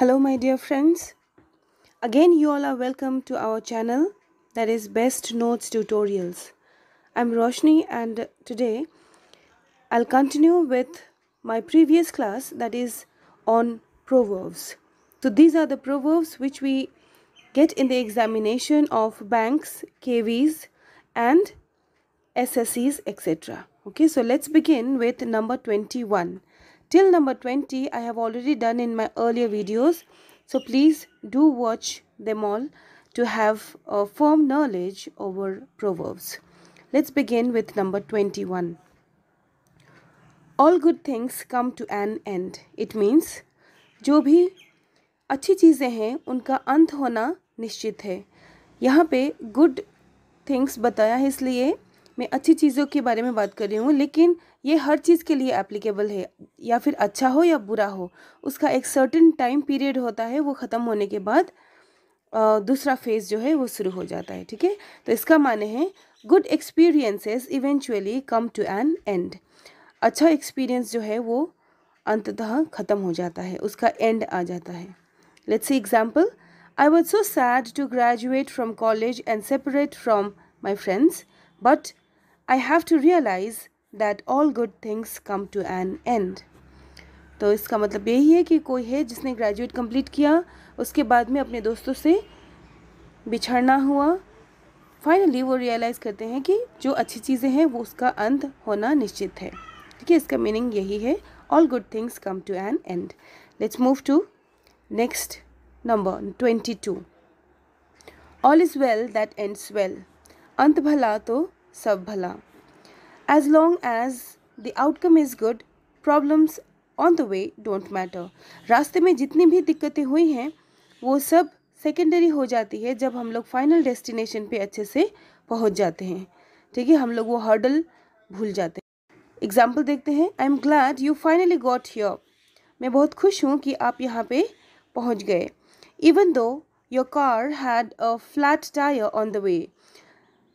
Hello, my dear friends. Again, you all are welcome to our channel that is Best Notes Tutorials. I'm Roshni, and today I'll continue with my previous class that is on proverbs. So, these are the proverbs which we get in the examination of banks, KVs, and SSEs, etc. Okay, so let's begin with number 21 till number 20 I have already done in my earlier videos so please do watch them all to have a firm knowledge over proverbs. Let's begin with number 21. All good things come to an end. It means jo bhi achhi cheeze hain unka ant hona nishchit hai yahan pe good things bataya hai isliye मैं अच्छी चीज़ों के बारे में बात कर रही हूँ लेकिन ये हर चीज़ के लिए एप्लीकेबल है या फिर अच्छा हो या बुरा हो उसका एक सर्टन टाइम पीरियड होता है वो ख़त्म होने के बाद दूसरा फेज़ जो है वो शुरू हो जाता है ठीक है तो इसका माने है good experiences eventually come to an end अच्छा एक्सपीरियंस जो है वो अंततः ख़त्म हो जाता है उसका एंड आ जाता है let's see example I was so sad to graduate from college and separate from my friends but I have to realize that all good things come to an end तो इसका मतलब यही है कि कोई है जिसने ग्रेजुएट कंप्लीट किया उसके बाद में अपने दोस्तों से बिछड़ना हुआ फाइनली वो रियलाइज़ करते हैं कि जो अच्छी चीज़ें हैं वो उसका अंत होना निश्चित है ठीक है इसका मीनिंग यही है all good things come to an end let's move to next number twenty two all is well that ends well अंत भला तो सब भला as long as the outcome is good problems on the way don't matter रास्ते में जितनी भी दिक्कतें हुई हैं वो सब सेकेंडरी हो जाती है जब हम लोग फाइनल डेस्टिनेशन पे अच्छे से पहुंच जाते हैं ठीक है हम लोग वो हर्डल भूल जाते हैं एग्जाम्पल देखते हैं I am glad you finally got your मैं बहुत खुश हूँ कि आप यहाँ पे पहुँच गए even though your car had a flat tyre on the way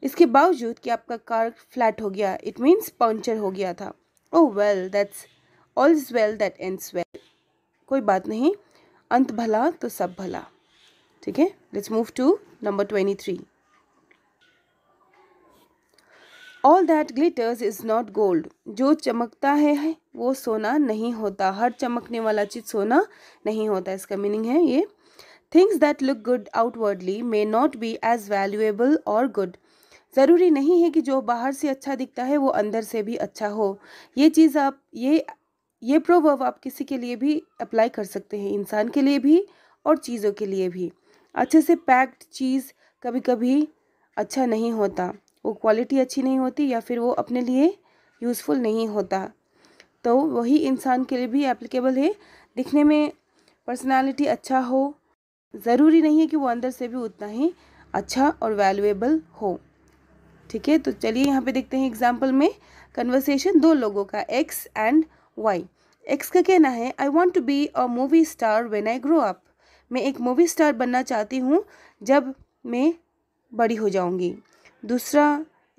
इसके बावजूद कि आपका कार फ्लैट हो गया इट मीन्स पंचर हो गया था oh well that's all is well that ends well कोई बात नहीं अंत भला तो सब भला ठीक है let's move to number twenty three all that glitters is not gold जो चमकता है वो सोना नहीं होता हर चमकने वाला चीज़ सोना नहीं होता इसका मीनिंग है ये things that look good outwardly may not be as valuable और गुड ज़रूरी नहीं है कि जो बाहर से अच्छा दिखता है वो अंदर से भी अच्छा हो ये चीज़ आप ये ये प्रोवर्व आप किसी के लिए भी अप्लाई कर सकते हैं इंसान के लिए भी और चीज़ों के लिए भी अच्छे से पैक्ड चीज़ कभी कभी अच्छा नहीं होता वो क्वालिटी अच्छी नहीं होती या फिर वो अपने लिए यूज़फुल नहीं होता तो वही इंसान के लिए भी एप्लीकेबल है दिखने में पर्सनालिटी अच्छा हो ज़रूरी नहीं है कि वो अंदर से भी उतना ही अच्छा और वैल्यूएबल हो ठीक है तो चलिए यहाँ पे देखते हैं एग्जाम्पल में कन्वर्सेशन दो लोगों का एक्स एंड वाई एक्स का कहना है I want to be a movie star when I grow up मैं एक मूवी स्टार बनना चाहती हूँ जब मैं बड़ी हो जाऊँगी दूसरा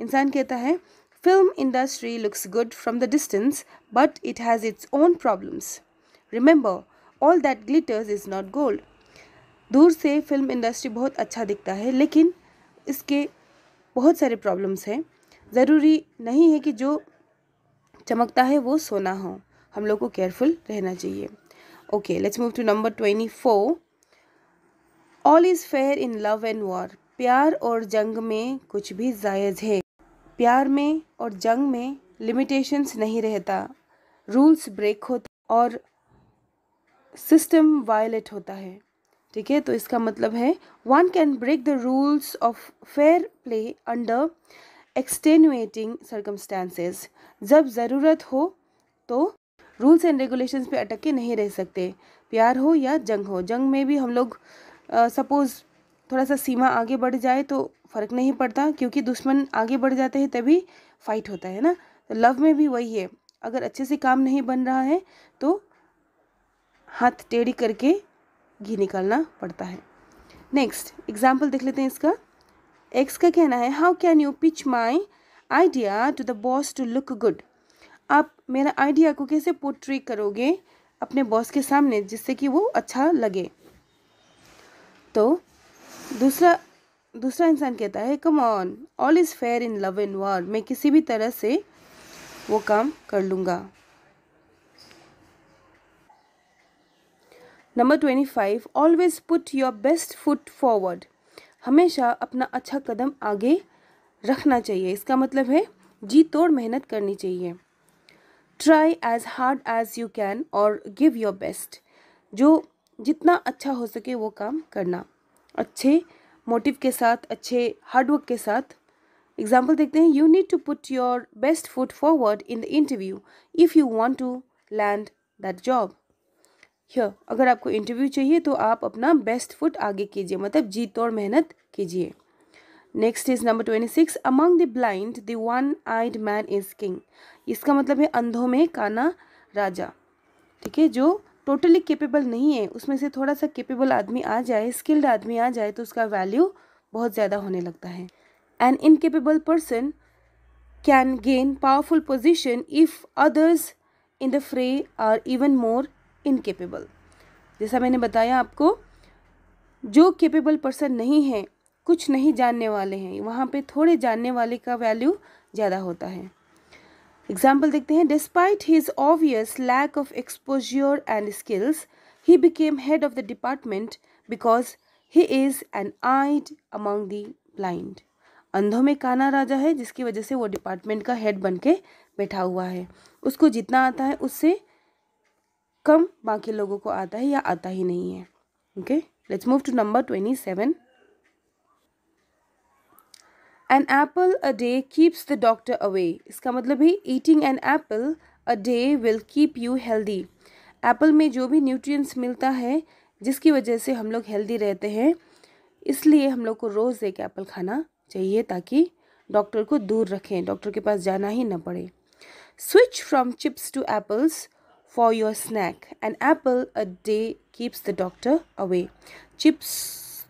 इंसान कहता है film industry looks good from the distance but it has its own problems remember all that glitters is not gold दूर से फिल्म इंडस्ट्री बहुत अच्छा दिखता है लेकिन इसके बहुत सारे प्रॉब्लम्स हैं ज़रूरी नहीं है कि जो चमकता है वो सोना हो हम लोग को केयरफुल रहना चाहिए okay let's move to number twenty four all is fair in love and war प्यार और जंग में कुछ भी जायज़ है प्यार में और जंग में लिमिटेशंस नहीं रहता रूल्स ब्रेक होते और सिस्टम वायलेट होता है ठीक है तो इसका मतलब है one can break the rules of fair play under extenuating circumstances जब ज़रूरत हो तो रूल्स एंड रेगुलेशंस पे अटक के नहीं रह सकते प्यार हो या जंग हो जंग में भी हम लोग सपोज़ थोड़ा सा सीमा आगे बढ़ जाए तो फ़र्क नहीं पड़ता क्योंकि दुश्मन आगे बढ़ जाते हैं तभी फाइट होता है ना तो लव में भी वही है अगर अच्छे से काम नहीं बन रहा है तो हाथ टेढ़ी करके घी निकालना पड़ता है नेक्स्ट एग्जाम्पल देख लेते हैं इसका एक्स का कहना है how can you pitch my idea to the boss to look good आप मेरा आइडिया को कैसे पोट्री करोगे अपने बॉस के सामने जिससे कि वो अच्छा लगे तो दूसरा दूसरा इंसान कहता है come on all is fair in love and war मैं किसी भी तरह से वो काम कर लूँगा number twenty five always put your best foot forward हमेशा अपना अच्छा कदम आगे रखना चाहिए इसका मतलब है जी तोड़ मेहनत करनी चाहिए try as hard as you can और गिव योर बेस्ट जो जितना अच्छा हो सके वो काम करना अच्छे मोटिव के साथ अच्छे हार्डवर्क के साथ एग्जाम्पल देखते हैं you need to put your best foot forward in the interview if you want to land that job यह अगर आपको इंटरव्यू चाहिए तो आप अपना बेस्ट फुट आगे कीजिए मतलब जीत तोड़ मेहनत कीजिए next is number twenty six among the blind the one eyed man is king इसका मतलब है अंधों में काना राजा ठीक है जो टोटली केपेबल नहीं है उसमें से थोड़ा सा केपेबल आदमी आ जाए स्किल्ड आदमी आ जाए तो उसका वैल्यू बहुत ज़्यादा होने लगता है an incapable person can gain powerful position if others in the fray are even more incapable जैसा मैंने बताया आपको जो केपेबल पर्सन नहीं है कुछ नहीं जानने वाले हैं वहाँ पे थोड़े जानने वाले का वैल्यू ज़्यादा होता है एग्जाम्पल देखते हैं despite his obvious lack of exposure and skills he became head of the department because he is an eyed among the blind अंधों में काना राजा है जिसकी वजह से वो डिपार्टमेंट का हेड बन के बैठा हुआ है उसको जितना आता है उससे कम बाकी लोगों को आता है या आता ही नहीं है okay let's move to number twenty seven an apple a day keeps the doctor away इसका मतलब है eating an apple a day will keep you healthy apple में जो भी न्यूट्रिएंट्स मिलता है जिसकी वजह से हम लोग हेल्दी रहते हैं इसलिए हम लोग को रोज़ एक एप्पल खाना चाहिए ताकि डॉक्टर को दूर रखें डॉक्टर के पास जाना ही ना पड़े switch from chips to apples for your snack. An apple a day keeps the doctor away. Chips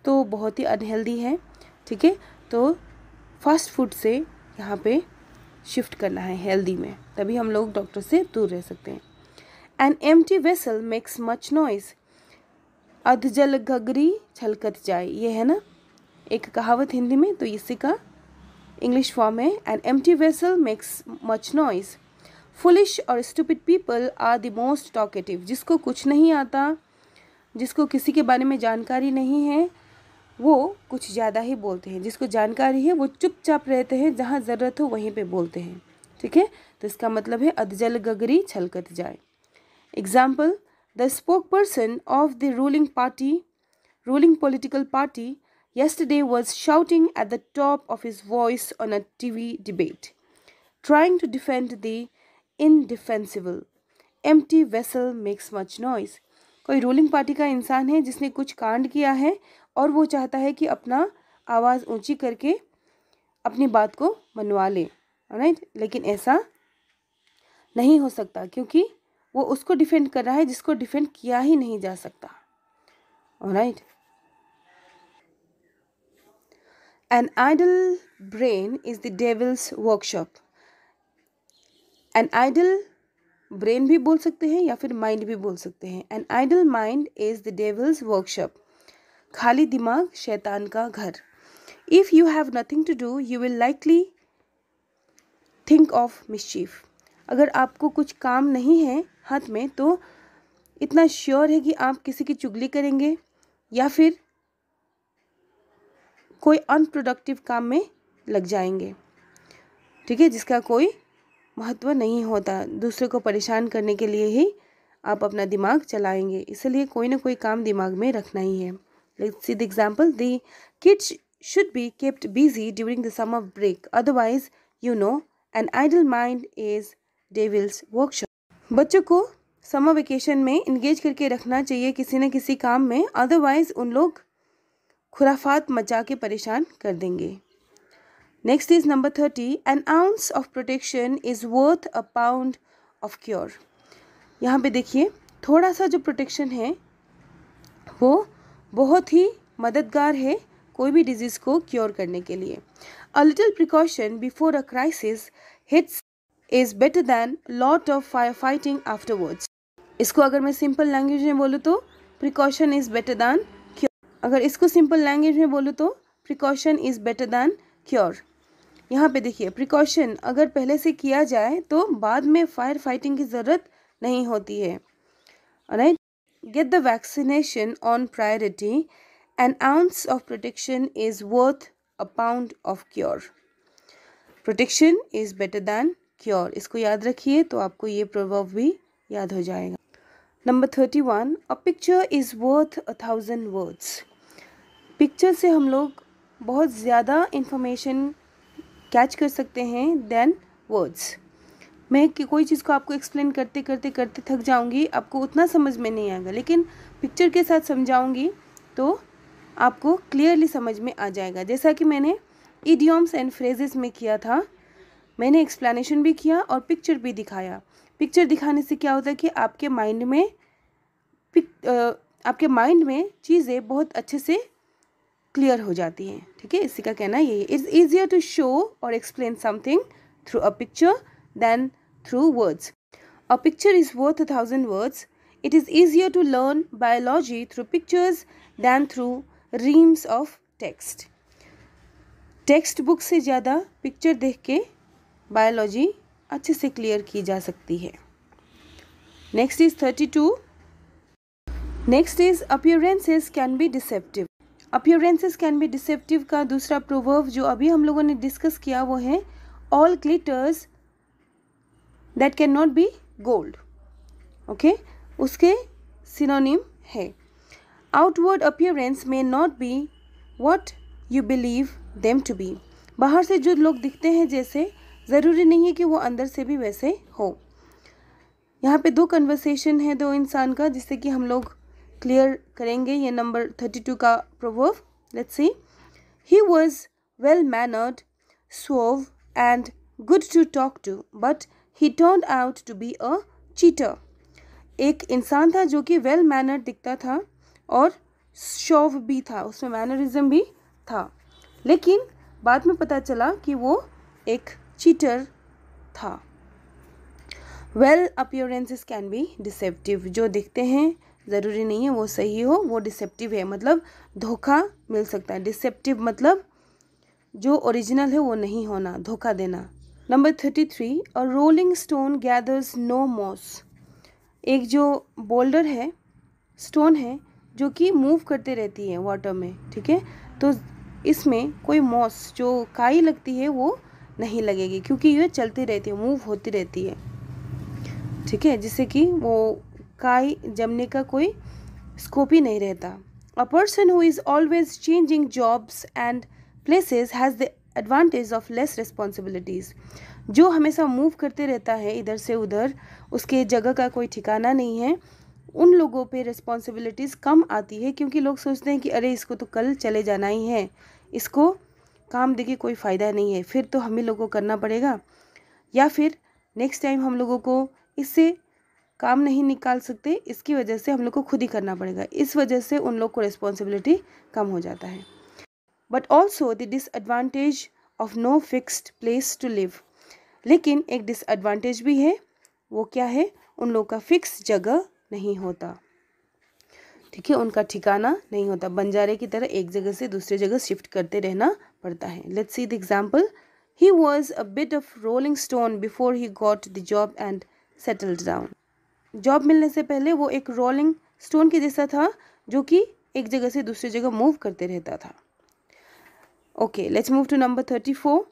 तो बहुत ही अनहेल्दी है ठीक है तो फास्ट फूड से यहाँ पे शिफ्ट करना है हेल्दी में तभी हम लोग डॉक्टर से दूर रह सकते हैं an empty vessel makes much noise अधजल घगरी छलकत जाए ये है ना एक कहावत हिंदी में तो इसी का इंग्लिश फॉर्म है an empty vessel makes much noise foolish और stupid people are the most talkative जिसको कुछ नहीं आता जिसको किसी के बारे में जानकारी नहीं है वो कुछ ज़्यादा ही बोलते हैं जिसको जानकारी है वो चुपचाप रहते हैं जहाँ ज़रूरत हो वहीं पे बोलते हैं ठीक है तो इसका मतलब है अधजल गगरी छलकत जाए example the spoke person of the ruling party ruling political party yesterday was shouting at the top of his voice on a TV debate, trying to defend the indefensible empty vessel makes much noise कोई ruling party का इंसान है जिसने कुछ कांड किया है और वो चाहता है कि अपना आवाज़ ऊंची करके अपनी बात को मनवा ले राइट लेकिन ऐसा नहीं हो सकता क्योंकि वो उसको डिफेंड कर रहा है जिसको डिफेंड किया ही नहीं जा सकता right an idle brain is the devil's workshop an idle brain भी बोल सकते हैं या फिर माइंड भी बोल सकते हैं an idle mind is the devil's workshop खाली दिमाग शैतान का घर if you have nothing to do you will likely think of mischief अगर आपको कुछ काम नहीं है हाथ में तो इतना श्योर है कि आप किसी की चुगली करेंगे या फिर कोई अनप्रोडक्टिव काम में लग जाएंगे ठीक है जिसका कोई महत्व नहीं होता दूसरे को परेशान करने के लिए ही आप अपना दिमाग चलाएंगे इसलिए कोई ना कोई काम दिमाग में रखना ही है see the example the kids should be kept busy during the summer break otherwise you know an idle mind is devil's workshop बच्चों को समर वेकेशन में इंगेज करके रखना चाहिए किसी न किसी काम में अदरवाइज उन लोग खुराफात मचा के परेशान कर देंगे next is number thirty an ounce of protection is worth a pound of cure यहाँ पे देखिए थोड़ा सा जो प्रोटेक्शन है वो बहुत ही मददगार है कोई भी डिजीज़ को क्योर करने के लिए a little precaution before a crisis hits is better than lot of fire fighting afterwards इसको अगर मैं सिंपल लैंग्वेज में बोलूँ तो precaution is better than cure अगर इसको सिंपल लैंग्वेज में बोलूँ तो precaution is better than cure यहाँ पे देखिए प्रिकॉशन अगर पहले से किया जाए तो बाद में फायर फाइटिंग की ज़रूरत नहीं होती है right get the vaccination on priority an ounce of protection is worth a pound of cure protection is better than cure इसको याद रखिए तो आपको ये प्रभाव भी याद हो जाएगा number thirty one a picture is worth a thousand words picture से हम लोग बहुत ज़्यादा इन्फॉर्मेशन कैच कर सकते हैं देन वर्ड्स मैं कि कोई चीज़ को आपको एक्सप्लेन करते करते करते थक जाऊंगी आपको उतना समझ में नहीं आएगा लेकिन पिक्चर के साथ समझाऊंगी तो आपको क्लियरली समझ में आ जाएगा जैसा कि मैंने इडियम्स एंड फ्रेजेस में किया था मैंने एक्सप्लेनेशन भी किया और पिक्चर भी दिखाया पिक्चर दिखाने से क्या होता है कि आपके माइंड में पिक, आ, आपके माइंड में चीज़ें बहुत अच्छे से क्लियर हो जाती हैं ठीक है इसी का कहना यही है इट्स ईजियर टू शो और explain something through a picture than through words a picture is worth a thousand words it is easier to learn biology through pictures than through reams of text textbook से ज़्यादा picture देख के biology अच्छे से clear की जा सकती है next is thirty two next is appearances can be deceptive appearances can be deceptive का दूसरा प्रोवर्व जो अभी हम लोगों ने डिस्कस किया वो है all glitters that can not be gold okay उसके सिनोनिम है आउटवर्ड अपियरेंस में not be what you believe them to be बाहर से जो लोग दिखते हैं जैसे ज़रूरी नहीं है कि वो अंदर से भी वैसे हो यहाँ पे दो कन्वर्सेशन है दो इंसान का जिससे कि हम लोग क्लियर करेंगे ये नंबर थर्टी टू का proverb let's see he was well mannered suave and good to talk to but he turn out to be a cheater एक इंसान था जो कि वेल मैनर्ड दिखता था और शोव भी था उसमें मैनरिज्म भी था लेकिन बाद में पता चला कि वो एक चीटर था well appearances can be deceptive जो दिखते हैं ज़रूरी नहीं है वो सही हो वो डिसेप्टिव है मतलब धोखा मिल सकता है डिसेप्टिव मतलब जो ओरिजिनल है वो नहीं होना धोखा देना number thirty three a rolling stone gathers no moss एक जो बोल्डर है स्टोन है जो कि मूव करते रहती है वाटर में ठीक है तो इसमें कोई मॉस जो काई लगती है वो नहीं लगेगी क्योंकि ये चलती रहती है मूव होती रहती है ठीक है जिससे कि वो ही जमने का कोई स्कोप ही नहीं रहता a person who is always changing jobs and places has the advantage of less responsibilities जो हमेशा मूव करते रहता है इधर से उधर उसके जगह का कोई ठिकाना नहीं है उन लोगों पे रिस्पॉन्सिबिलिटीज़ कम आती है क्योंकि लोग सोचते हैं कि अरे इसको तो कल चले जाना ही है इसको काम देके कोई फ़ायदा नहीं है फिर तो हम ही लोगों को करना पड़ेगा या फिर नेक्स्ट टाइम हम लोगों को इससे काम नहीं निकाल सकते इसकी वजह से हम लोग को खुद ही करना पड़ेगा इस वजह से उन लोग को रिस्पॉन्सिबिलिटी कम हो जाता है but also the disadvantage of no fixed place to live लेकिन एक डिसएडवांटेज भी है वो क्या है उन लोग का फिक्स जगह नहीं होता ठीक है उनका ठिकाना नहीं होता बंजारे की तरह एक जगह से दूसरे जगह शिफ्ट करते रहना पड़ता है let's see the example he was a bit of rolling stone before he got the job and settled down job मिलने से पहले वो एक रोलिंग स्टोन के जैसा था जो कि एक जगह से दूसरी जगह मूव करते रहता था okay let's move to number thirty four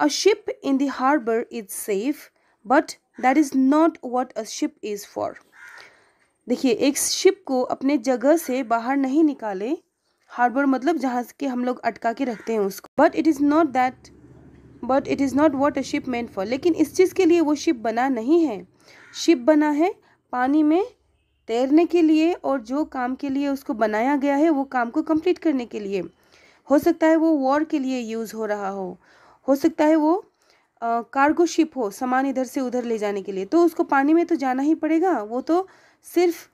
a ship in harbour is safe but that is not what a ship is for देखिए एक शिप को अपने जगह से बाहर नहीं निकाले हार्बर मतलब जहाँ के हम लोग अटका के रखते हैं उसको but it is not that but it is not what a ship meant for लेकिन इस चीज़ के लिए वो शिप बना नहीं है शिप बना है पानी में तैरने के लिए और जो काम के लिए उसको बनाया गया है वो काम को कंप्लीट करने के लिए हो सकता है वो वॉर के लिए यूज़ हो रहा हो हो सकता है वो कार्गो शिप हो सामान इधर से उधर ले जाने के लिए तो उसको पानी में तो जाना ही पड़ेगा वो तो सिर्फ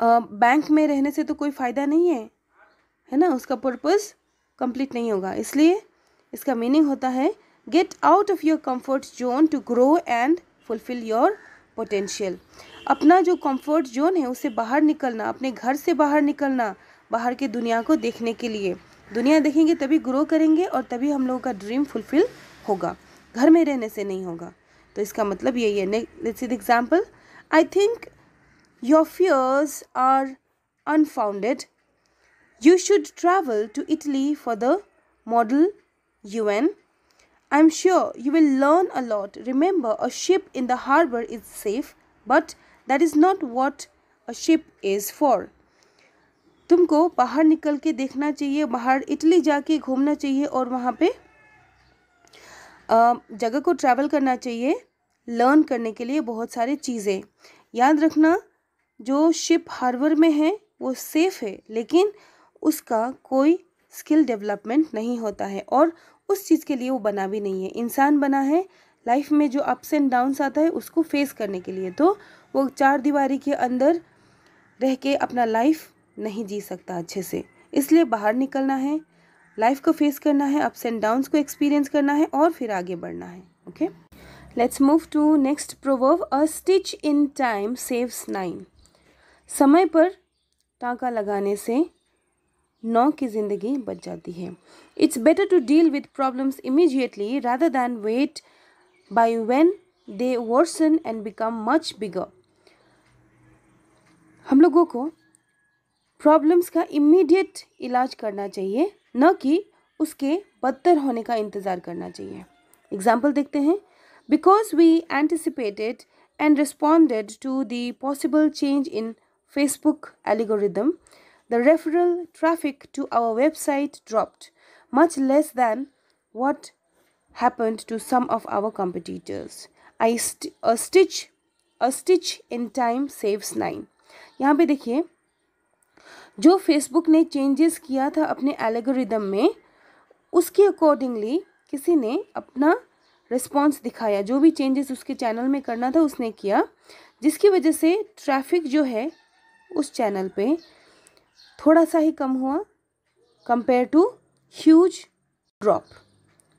आ, बैंक में रहने से तो कोई फ़ायदा नहीं है है ना उसका पर्पज़ कंप्लीट नहीं होगा इसलिए इसका मीनिंग होता है get out of your comfort zone to grow and fulfil your potential अपना जो कंफर्ट जोन है उसे बाहर निकलना अपने घर से बाहर निकलना बाहर के दुनिया को देखने के लिए दुनिया देखेंगे तभी ग्रो करेंगे और तभी हम लोगों का ड्रीम फुलफिल होगा घर में रहने से नहीं होगा तो इसका मतलब यही है let's see the example I think your fears are unfounded you should travel to Italy for the model you and I am sure you will learn a lot. Remember, a ship in the harbor is safe, but that is not what a ship is for. तुमको बाहर निकल के देखना चाहिए बाहर Italy जाके घूमना चाहिए और वहाँ पे जगह को ट्रैवल करना चाहिए लर्न करने के लिए बहुत सारी चीज़ें याद रखना जो शिप हार्बर में है वो सेफ़ है लेकिन उसका कोई स्किल डेवलपमेंट नहीं होता है और उस चीज़ के लिए वो बना भी नहीं है इंसान बना है लाइफ में जो अप्स एंड डाउन्स आता है उसको फेस करने के लिए तो वो चार दीवारी के अंदर रह के अपना लाइफ नहीं जी सकता अच्छे से इसलिए बाहर निकलना है लाइफ को फेस करना है अप्स एंड डाउन्स को एक्सपीरियंस करना है और फिर आगे बढ़ना है okay let's move to next proverb a stitch in time saves nine समय पर टाँका लगाने से नौ की ज़िंदगी बच जाती है It's better to deal with problems immediately rather than wait by when they worsen and become much bigger. हम लोगों को problems का immediate इलाज करना चाहिए न कि उसके बदतर होने का इंतज़ार करना चाहिए Example देखते हैं Because we anticipated and responded to the possible change in Facebook algorithm, the referral traffic to our website dropped. much less than what happened to some of our competitors. I st a stitch a stitch in time saves nine. यहाँ पे देखिए जो Facebook ने changes किया था अपने एलेगोरिदम में उसके अकॉर्डिंगली किसी ने अपना रिस्पॉन्स दिखाया जो भी चेंजेस उसके चैनल में करना था उसने किया जिसकी वजह से ट्रैफिक जो है उस चैनल पे थोड़ा सा ही कम हुआ कंपेयर टू ह्यूज ड्रॉप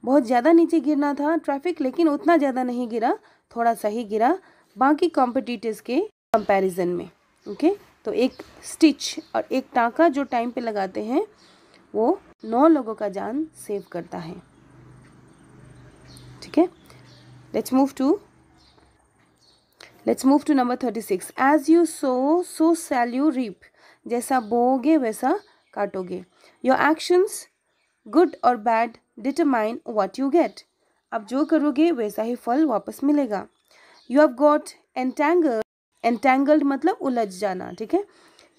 बहुत ज़्यादा नीचे गिरना था ट्रैफिक लेकिन उतना ज़्यादा नहीं गिरा थोड़ा सा ही गिरा बाकी कॉम्पिटिटर्स के कंपैरिजन में ओके तो एक स्टिच और एक टाँका जो टाइम पे लगाते हैं वो नौ लोगों का जान सेव करता है ठीक है let's move to let's move to number thirty six as you sow so shall you reap जैसा बोगे वैसा काटोगे योर एक्शंस गुड और bad determine what you get आप जो करोगे वैसा ही फल वापस मिलेगा you have got entangled entangled मतलब उलझ जाना ठीक है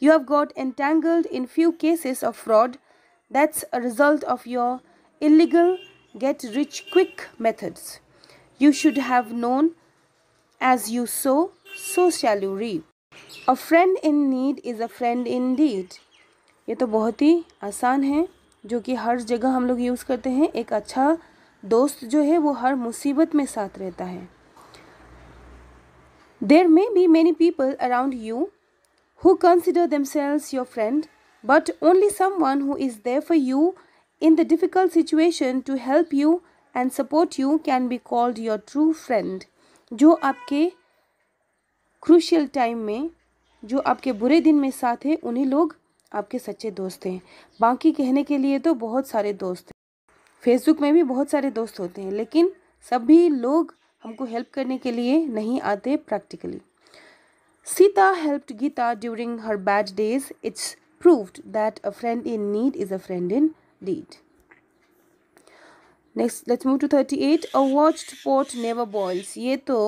you have got entangled in few cases of fraud that's a result of your get rich quick methods you should have known as you sow so shall you you a friend in need is a friend indeed ये तो बहुत ही आसान है जो कि हर जगह हम लोग यूज़ करते हैं एक अच्छा दोस्त जो है वो हर मुसीबत में साथ रहता है there may be many people around you who consider themselves your friend but only someone who is there for you in the difficult situation to help you and support you can be called your true friend जो आपके crucial time में जो आपके बुरे दिन में साथ हैं उन्हें लोग आपके सच्चे दोस्त हैं बाकी कहने के लिए तो बहुत सारे दोस्त हैं फेसबुक में भी बहुत सारे दोस्त होते हैं लेकिन सभी लोग हमको हेल्प करने के लिए नहीं आते practically Sita helped Gita during her bad days it's proved that a friend in need is a friend indeed next let's move to thirty eight a watch pot never boils ये तो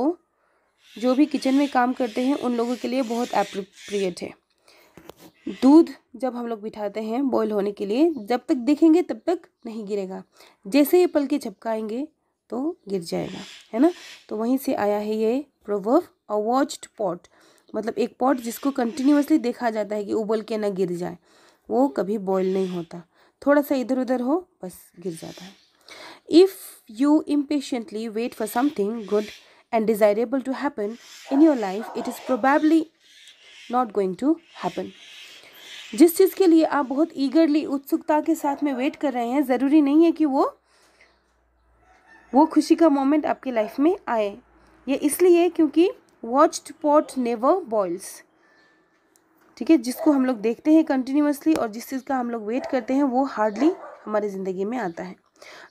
जो भी किचन में काम करते हैं उन लोगों के लिए बहुत अप्रोप्रिएट है दूध जब हम लोग बिठाते हैं बॉयल होने के लिए जब तक देखेंगे तब तक नहीं गिरेगा जैसे ही पल के झपकाएंगे तो गिर जाएगा है ना तो वहीं से आया है ये प्रोवर्व अ वॉच्ड पॉट मतलब एक पॉट जिसको कंटिन्यूसली देखा जाता है कि उबल के ना गिर जाए वो कभी बॉयल नहीं होता थोड़ा सा इधर उधर हो बस गिर जाता है if you impatiently wait for something good and desirable to happen in your life, it is probably not going to happen. जिस चीज़ के लिए आप बहुत ईगरली उत्सुकता के साथ में वेट कर रहे हैं ज़रूरी नहीं है कि वो वो खुशी का मोमेंट आपकी लाइफ में आए ये इसलिए क्योंकि वॉचड पॉट नेवर बॉयल्स ठीक है जिसको हम लोग देखते हैं कंटिन्यूसली और जिस चीज़ का हम लोग वेट करते हैं वो हार्डली हमारी ज़िंदगी में आता है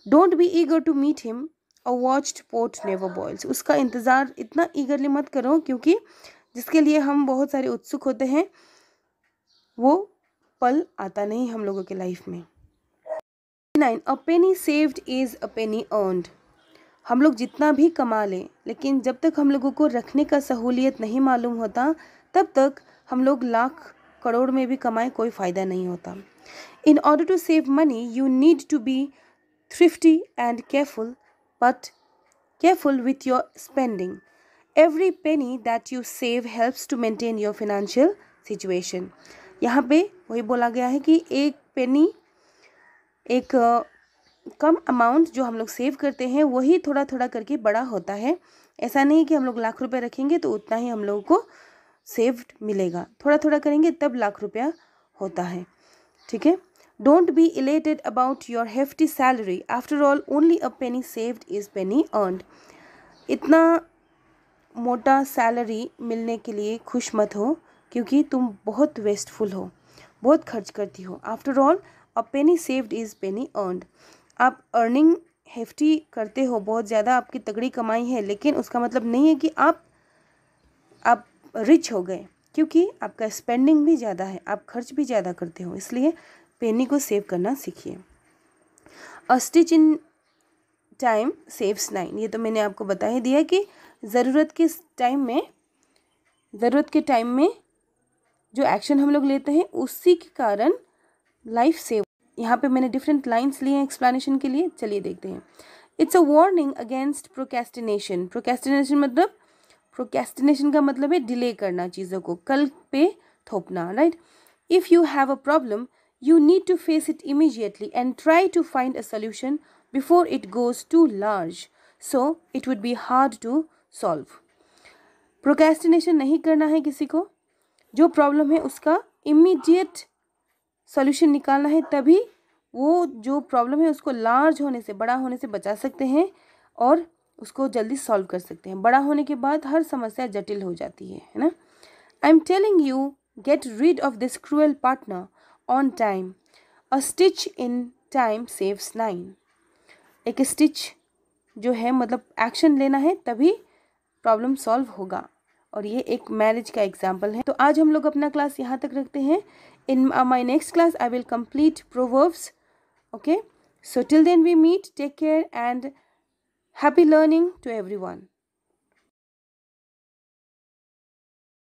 don't be eager to meet him और वॉचड पोर्ट नेवर बॉयल्स उसका इंतज़ार इतना ईगरली मत करो क्योंकि जिसके लिए हम बहुत सारे उत्सुक होते हैं वो पल आता नहीं हम लोगों के लाइफ में nine a penny saved is a penny earned हम लोग जितना भी कमा लें लेकिन जब तक हम लोगों को रखने का सहूलियत नहीं मालूम होता तब तक हम लोग लाख करोड़ में भी कमाएं कोई फ़ायदा नहीं होता in order to save money you need to be thrifty and careful but careful with your spending every penny that you save helps to maintain your financial situation यहाँ पे वही बोला गया है कि एक पेनी एक कम अमाउंट जो हम लोग सेव करते हैं वही थोड़ा थोड़ा करके बड़ा होता है ऐसा नहीं कि हम लोग लाख रुपए रखेंगे तो उतना ही हम लोगों को सेव्ड मिलेगा थोड़ा थोड़ा करेंगे तब लाख रुपया होता है ठीक है don't be elated about your hefty salary after all only a penny saved is penny earned इतना मोटा सैलरी मिलने के लिए खुश मत हो क्योंकि तुम बहुत वेस्टफुल हो बहुत खर्च करती हो after all a penny saved is penny earned आप अर्निंग हेफ्टी करते हो बहुत ज़्यादा आपकी तगड़ी कमाई है लेकिन उसका मतलब नहीं है कि आप आप रिच हो गए क्योंकि आपका स्पेंडिंग भी ज़्यादा है आप खर्च भी ज़्यादा करते हो इसलिए पेनी को सेव करना सीखिए a stitch in time saves nine ये तो मैंने आपको बता ही दिया कि ज़रूरत के टाइम में ज़रूरत के टाइम में जो एक्शन हम लोग लेते हैं उसी के कारण लाइफ सेव यहाँ पे मैंने डिफरेंट लाइन्स लिए हैं एक्सप्लेनेशन के लिए चलिए देखते हैं it's a warning against procrastination procrastination मतलब प्रोकेस्टिनेशन का मतलब है डिले करना चीज़ों को कल पे थोपना right if you have a problem you need to face it immediately and try to find a solution before it goes too large so it would be hard to solve procrastination नहीं करना है किसी को जो problem है उसका immediate solution निकालना है तभी वो जो प्रॉब्लम है उसको लार्ज होने से बड़ा होने से बचा सकते हैं और उसको जल्दी सॉल्व कर सकते हैं बड़ा होने के बाद हर समस्या जटिल हो जाती है है ना I am telling you get rid of this cruel partner on time a stitch in time saves nine एक स्टिच जो है मतलब एक्शन लेना है तभी प्रॉब्लम सॉल्व होगा और ये एक मैरिज का एग्जाम्पल है तो आज हम लोग अपना क्लास यहाँ तक रखते हैं in my next class I will complete proverbs okay so till then we meet take care and happy learning to every one